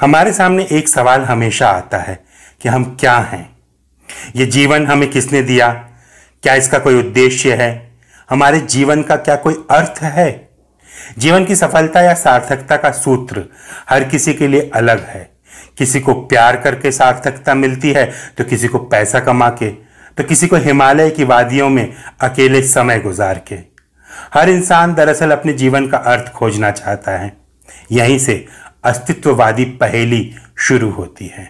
हमारे सामने एक सवाल हमेशा आता है कि हम क्या हैं ये जीवन हमें किसने दिया क्या इसका कोई उद्देश्य है हमारे जीवन का क्या कोई अर्थ है जीवन की सफलता या सार्थकता का सूत्र हर किसी के लिए अलग है किसी को प्यार करके सार्थकता मिलती है तो किसी को पैसा कमा के तो किसी को हिमालय की वादियों में अकेले समय गुजार के हर इंसान दरअसल अपने जीवन का अर्थ खोजना चाहता है यहीं से अस्तित्ववादी पहेली शुरू होती है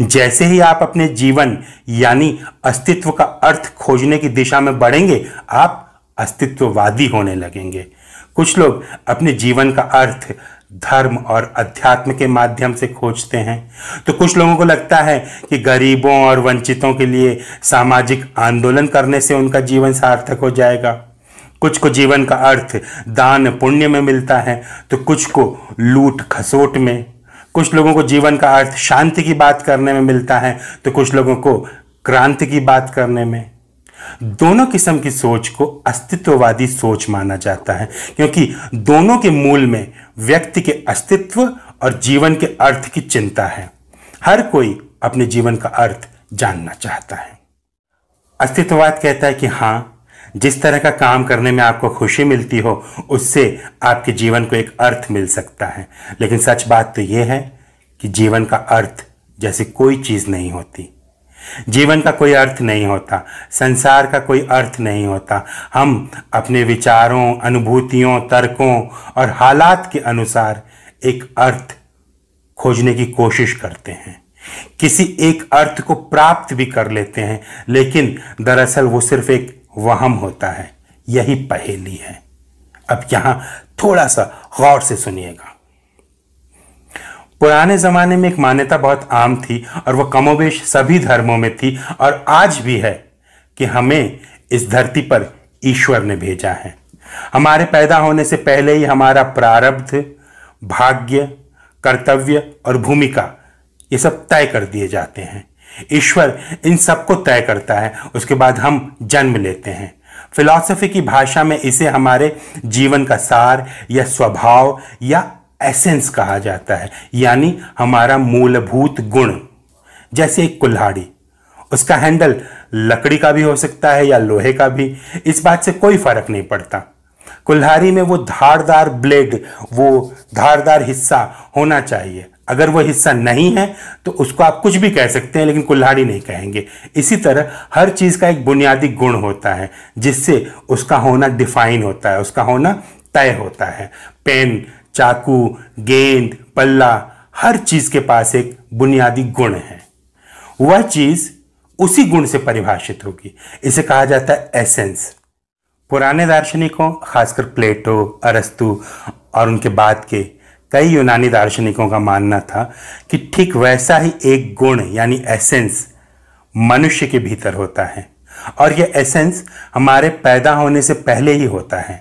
जैसे ही आप अपने जीवन यानी अस्तित्व का अर्थ खोजने की दिशा में बढ़ेंगे आप अस्तित्ववादी होने लगेंगे कुछ लोग अपने जीवन का अर्थ धर्म और अध्यात्म के माध्यम से खोजते हैं तो कुछ लोगों को लगता है कि गरीबों और वंचितों के लिए सामाजिक आंदोलन करने से उनका जीवन सार्थक हो जाएगा कुछ को जीवन का अर्थ दान पुण्य में मिलता है तो कुछ को लूट खसोट में कुछ लोगों को जीवन का अर्थ शांति की बात करने में मिलता है तो कुछ लोगों को क्रांति की बात करने में दोनों किस्म की सोच को अस्तित्ववादी सोच माना जाता है क्योंकि दोनों के मूल में व्यक्ति के अस्तित्व और जीवन के अर्थ की चिंता है हर कोई अपने जीवन का अर्थ जानना चाहता है अस्तित्ववाद कहता है कि हां जिस तरह का काम करने में आपको खुशी मिलती हो उससे आपके जीवन को एक अर्थ मिल सकता है लेकिन सच बात तो यह है कि जीवन का अर्थ जैसी कोई चीज़ नहीं होती जीवन का कोई अर्थ नहीं होता संसार का कोई अर्थ नहीं होता हम अपने विचारों अनुभूतियों तर्कों और हालात के अनुसार एक अर्थ खोजने की कोशिश करते हैं किसी एक अर्थ को प्राप्त भी कर लेते हैं लेकिन दरअसल वो सिर्फ एक वहम होता है यही पहेली है अब यहां थोड़ा सा गौर से सुनिएगा पुराने जमाने में एक मान्यता बहुत आम थी और वह कमोबेश सभी धर्मों में थी और आज भी है कि हमें इस धरती पर ईश्वर ने भेजा है हमारे पैदा होने से पहले ही हमारा प्रारब्ध भाग्य कर्तव्य और भूमिका ये सब तय कर दिए जाते हैं ईश्वर इन सबको तय करता है उसके बाद हम जन्म लेते हैं फिलॉसफी की भाषा में इसे हमारे जीवन का सार या स्वभाव या एसेंस कहा जाता है यानी हमारा मूलभूत गुण जैसे एक कुल्हाड़ी उसका हैंडल लकड़ी का भी हो सकता है या लोहे का भी इस बात से कोई फर्क नहीं पड़ता कुल्हाड़ी में वो धारदार ब्लेड वो धारदार हिस्सा होना चाहिए अगर वह हिस्सा नहीं है तो उसको आप कुछ भी कह सकते हैं लेकिन कुल्हाड़ी नहीं कहेंगे इसी तरह हर चीज़ का एक बुनियादी गुण होता है जिससे उसका होना डिफाइन होता है उसका होना तय होता है पेन चाकू गेंद पल्ला हर चीज़ के पास एक बुनियादी गुण है वह चीज़ उसी गुण से परिभाषित होगी इसे कहा जाता है एसेंस पुराने दार्शनिकों खासकर प्लेटो अरस्तु और उनके बाद के कई यूनानी दार्शनिकों का मानना था कि ठीक वैसा ही एक गुण यानी एसेंस मनुष्य के भीतर होता है और यह एसेंस हमारे पैदा होने से पहले ही होता है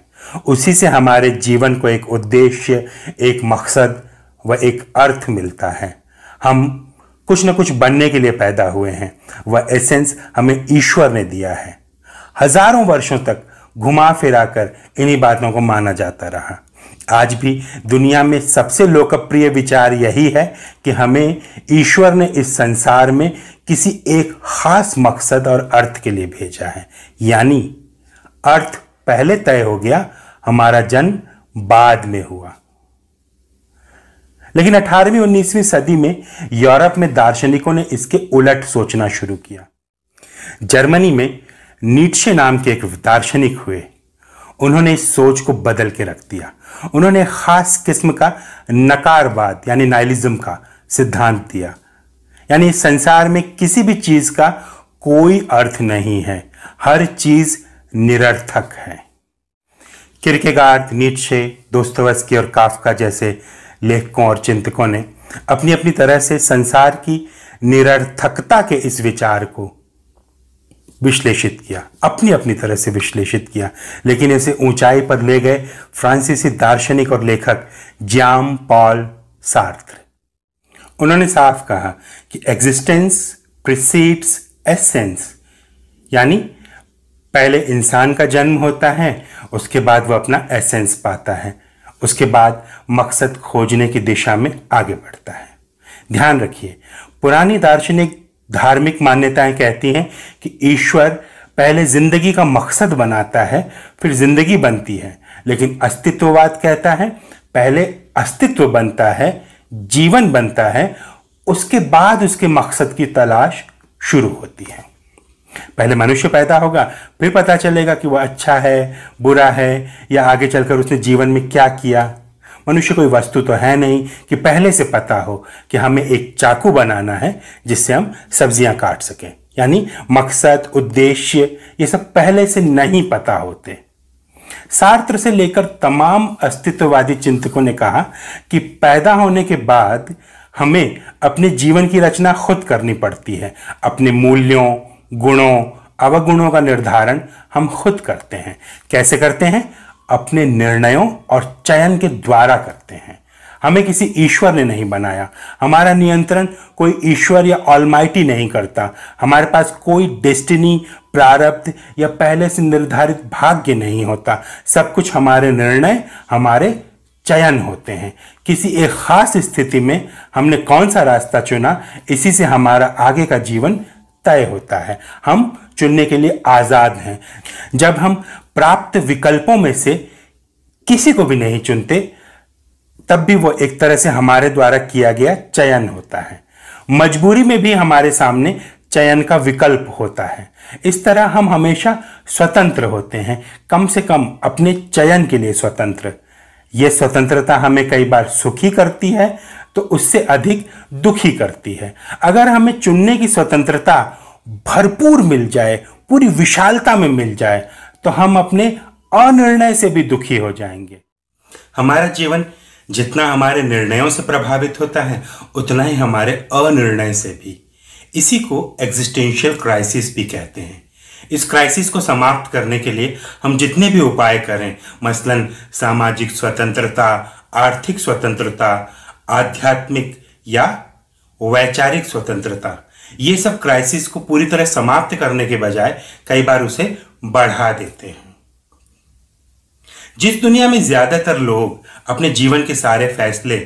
उसी से हमारे जीवन को एक उद्देश्य एक मकसद व एक अर्थ मिलता है हम कुछ न कुछ बनने के लिए पैदा हुए हैं वह एसेंस हमें ईश्वर ने दिया है हजारों वर्षों तक घुमा फिरा कर इन्हीं बातों को माना जाता रहा आज भी दुनिया में सबसे लोकप्रिय विचार यही है कि हमें ईश्वर ने इस संसार में किसी एक खास मकसद और अर्थ के लिए भेजा है यानी अर्थ पहले तय हो गया हमारा जन्म बाद में हुआ लेकिन 18वीं 19वीं सदी में यूरोप में दार्शनिकों ने इसके उलट सोचना शुरू किया जर्मनी में नीटशे नाम के एक दार्शनिक हुए उन्होंने इस सोच को बदल के रख दिया उन्होंने खास किस्म का नकारवाद यानी नाइलिज्म का सिद्धांत दिया यानी संसार में किसी भी चीज़ का कोई अर्थ नहीं है हर चीज़ निरर्थक है किरकेगार्ड नीटशे दोस्तोवस्की और काफका जैसे लेखकों और चिंतकों ने अपनी अपनी तरह से संसार की निरर्थकता के इस विचार को विश्लेषित किया अपनी अपनी तरह से विश्लेषित किया लेकिन इसे ऊंचाई पर ले गए फ्रांसीसी दार्शनिक और लेखक ज्याम पॉल सार्त्र उन्होंने साफ कहा कि एग्जिस्टेंस प्रिसीड्स एसेंस यानी पहले इंसान का जन्म होता है उसके बाद वह अपना एसेंस पाता है उसके बाद मकसद खोजने की दिशा में आगे बढ़ता है ध्यान रखिए पुरानी दार्शनिक धार्मिक मान्यताएं कहती हैं कि ईश्वर पहले जिंदगी का मकसद बनाता है फिर जिंदगी बनती है लेकिन अस्तित्ववाद कहता है पहले अस्तित्व बनता है जीवन बनता है उसके बाद उसके मकसद की तलाश शुरू होती है पहले मनुष्य पैदा होगा फिर पता चलेगा कि वह अच्छा है बुरा है या आगे चलकर उसने जीवन में क्या किया मनुष्य कोई वस्तु तो है नहीं कि पहले से पता हो कि हमें एक चाकू बनाना है जिससे हम सब्जियां काट सकें यानी मकसद उद्देश्य ये सब पहले से नहीं पता होते सार्त्र से लेकर तमाम अस्तित्ववादी चिंतकों ने कहा कि पैदा होने के बाद हमें अपने जीवन की रचना खुद करनी पड़ती है अपने मूल्यों गुणों अवगुणों का निर्धारण हम खुद करते हैं कैसे करते हैं अपने निर्णयों और चयन के द्वारा करते हैं हमें किसी ईश्वर ने नहीं बनाया हमारा नियंत्रण कोई ईश्वर या ऑलमाइटी नहीं करता हमारे पास कोई डेस्टिनी प्रारब्ध या पहले से निर्धारित भाग्य नहीं होता सब कुछ हमारे निर्णय हमारे चयन होते हैं किसी एक खास स्थिति में हमने कौन सा रास्ता चुना इसी से हमारा आगे का जीवन तय होता है हम चुनने के लिए आज़ाद हैं जब हम प्राप्त विकल्पों में से किसी को भी नहीं चुनते तब भी वो एक तरह से हमारे द्वारा किया गया चयन होता है मजबूरी में भी हमारे सामने चयन का विकल्प होता है इस तरह हम हमेशा स्वतंत्र होते हैं कम से कम अपने चयन के लिए स्वतंत्र ये स्वतंत्रता हमें कई बार सुखी करती है तो उससे अधिक दुखी करती है अगर हमें चुनने की स्वतंत्रता भरपूर मिल जाए पूरी विशालता में मिल जाए तो हम अपने अनिर्णय से भी दुखी हो जाएंगे हमारा जीवन जितना हमारे निर्णयों से प्रभावित होता है उतना ही हमारे अनिर्णय से भी इसी को एग्जिस्टेंशियल क्राइसिस भी कहते हैं इस क्राइसिस को समाप्त करने के लिए हम जितने भी उपाय करें मसलन सामाजिक स्वतंत्रता आर्थिक स्वतंत्रता आध्यात्मिक या वैचारिक स्वतंत्रता ये सब क्राइसिस को पूरी तरह समाप्त करने के बजाय कई बार उसे बढ़ा देते हैं जिस दुनिया में ज्यादातर लोग अपने जीवन के सारे फैसले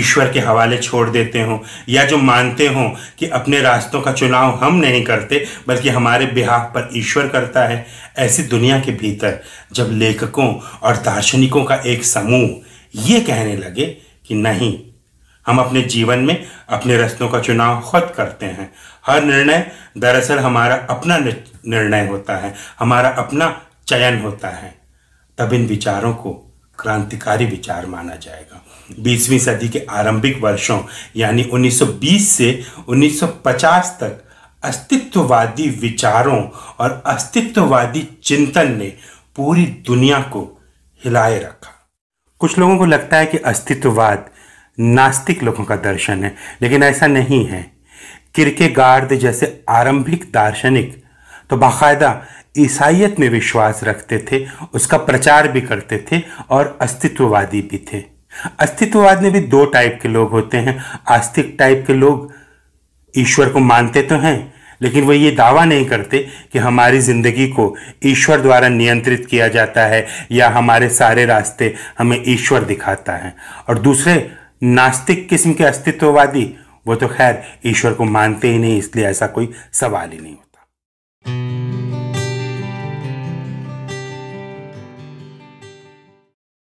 ईश्वर के हवाले छोड़ देते हों या जो मानते हों कि अपने रास्तों का चुनाव हम नहीं करते बल्कि हमारे बिहाफ पर ईश्वर करता है ऐसी दुनिया के भीतर जब लेखकों और दार्शनिकों का एक समूह ये कहने लगे कि नहीं हम अपने जीवन में अपने रस्तों का चुनाव खुद करते हैं हर निर्णय दरअसल हमारा अपना निर्णय होता है हमारा अपना चयन होता है तब इन विचारों को क्रांतिकारी विचार माना जाएगा 20वीं सदी के आरंभिक वर्षों यानी 1920 से 1950 तक अस्तित्ववादी विचारों और अस्तित्ववादी चिंतन ने पूरी दुनिया को हिलाए रखा कुछ लोगों को लगता है कि अस्तित्ववाद नास्तिक लोगों का दर्शन है लेकिन ऐसा नहीं है किरके गार्द जैसे आरंभिक दार्शनिक तो बाकायदा ईसाइत में विश्वास रखते थे उसका प्रचार भी करते थे और अस्तित्ववादी भी थे अस्तित्ववाद में भी दो टाइप के लोग होते हैं आस्तिक टाइप के लोग ईश्वर को मानते तो हैं लेकिन वो ये दावा नहीं करते कि हमारी ज़िंदगी को ईश्वर द्वारा नियंत्रित किया जाता है या हमारे सारे रास्ते हमें ईश्वर दिखाता है और दूसरे नास्तिक किस्म के अस्तित्ववादी वो तो खैर ईश्वर को मानते ही नहीं इसलिए ऐसा कोई सवाल ही नहीं होता